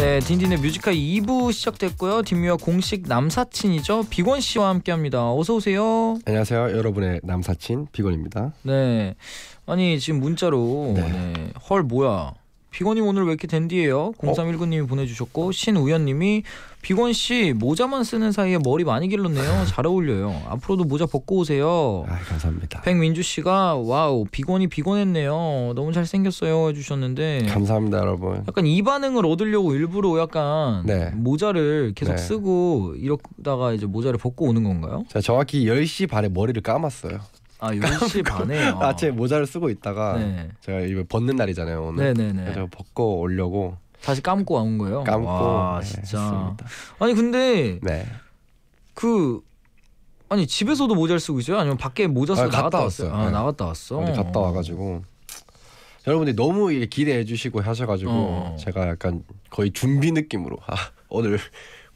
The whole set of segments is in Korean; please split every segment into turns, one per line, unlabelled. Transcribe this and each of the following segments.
네, 딘딘의 뮤지컬 2부 시작됐고요. 딘뮤와 공식 남사친이죠. 비건 씨와 함께합니다. 어서 오세요.
안녕하세요. 여러분의 남사친 비건입니다.
네, 아니 지금 문자로 네. 네. 헐 뭐야 비건님 오늘 왜 이렇게 댄디예요? 0319님이 어? 보내주셨고 신우연님이 비건 씨 모자만 쓰는 사이에 머리 많이 길렀네요. 잘 어울려요. 앞으로도 모자 벗고 오세요. 아 감사합니다. 백민주 씨가 와우 비건이 비건했네요. 너무 잘 생겼어요 해주셨는데 감사합니다 여러분. 약간 이 반응을 얻으려고 일부러 약간 네. 모자를 계속 네. 쓰고 이러다가 이제 모자를 벗고 오는 건가요? 자
정확히 10시 반에 머리를 감았어요. 아 10시 반에 요 아침에 모자를 쓰고 있다가 네. 제가 이거 벗는 날이잖아요 오늘. 네네네. 그래 벗고 오려고 다시 감고 온 거예요. 감고 와, 네, 진짜. 했습니다. 아니 근데 네.
그 아니 집에서도 모자를 쓰고 있어요? 아니면 밖에 모자 쓰고 아, 나갔다 왔어요? 아, 네. 나갔다 왔어. 아, 갔다
와가지고 여러분들이 너무 기대해 주시고 하셔가지고 어. 제가 약간 거의 준비 느낌으로 아, 오늘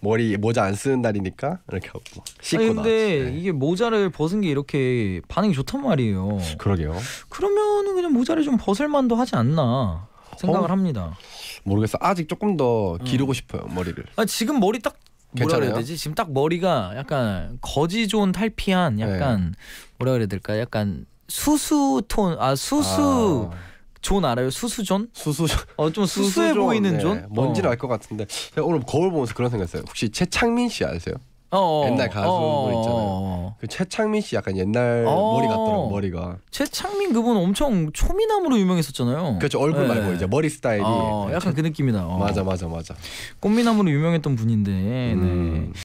머리 모자 안 쓰는 날이니까 이렇게 하고 뭐 씻고 아니,
근데 나 네. 이게 모자를 벗은 게 이렇게 반응이 좋단 말이에요. 그러게요. 그러면은 그냥 모자를 좀 벗을 만도 하지 않나 생각을 어? 합니다.
모르겠어. 아직 조금 더 음. 기르고 음. 싶어요 머리를. 아 지금 머리 딱 뭐라 그야 되지? 지금 딱 머리가
약간 거지 좋은 탈피한 약간 네. 뭐라 그래야 될까? 약간 수수 톤, 아 수수. 아. 존 알아요? 수수존? 수수존. 어 좀 수수해 수수존, 보이는 네. 존? 뭔지를
어. 알것 같은데 제가 오늘 거울 보면서 그런 생각했어요. 혹시 최창민 씨 아세요?
어어. 어, 옛날 어. 가수분
있잖아요. 그 최창민 씨 약간 옛날 어어. 머리 같더라고 머리가.
최창민 그분 엄청 초미남으로 유명했었잖아요. 그렇죠 얼굴 네. 말고 이제 머리 스타일이 어, 약간 그 느낌이다. 요 맞아 맞아 맞아. 꽃미남으로 유명했던 분인데 네. 음. 네.